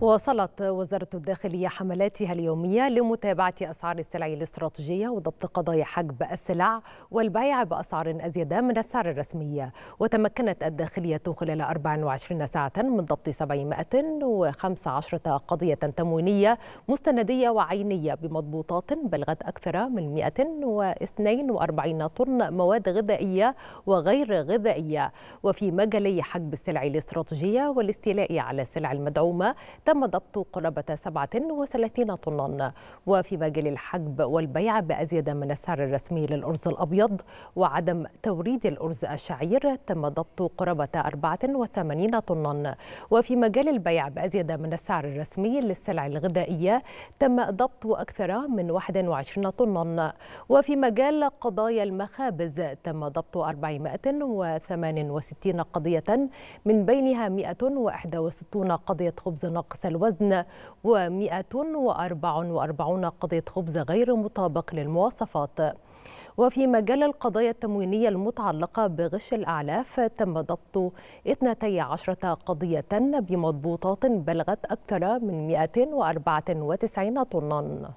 واصلت وزارة الداخلية حملاتها اليومية لمتابعة أسعار السلع الاستراتيجية وضبط قضايا حجب السلع والبيع بأسعار أزيد من السعر الرسمي وتمكنت الداخلية خلال 24 ساعة من ضبط 715 قضية تموينية مستندية وعينية بمضبوطات بلغت أكثر من 142 طن مواد غذائية وغير غذائية وفي مجالي حجب السلع الاستراتيجية والاستيلاء على السلع المدعومة تم ضبط قرابة 37 طنا وفي مجال الحجب والبيع بأزيد من السعر الرسمي للأرز الأبيض وعدم توريد الأرز الشعير تم ضبط قرابة 84 طنا وفي مجال البيع بأزيد من السعر الرسمي للسلع الغذائية تم ضبط أكثر من 21 طنا وفي مجال قضايا المخابز تم ضبط 468 قضية من بينها 161 قضية خبز نقص نقص الوزن و144 قضية خبز غير مطابق للمواصفات وفي مجال القضايا التموينية المتعلقة بغش الأعلاف تم ضبط 12 قضية بمضبوطات بلغت أكثر من 194 طناً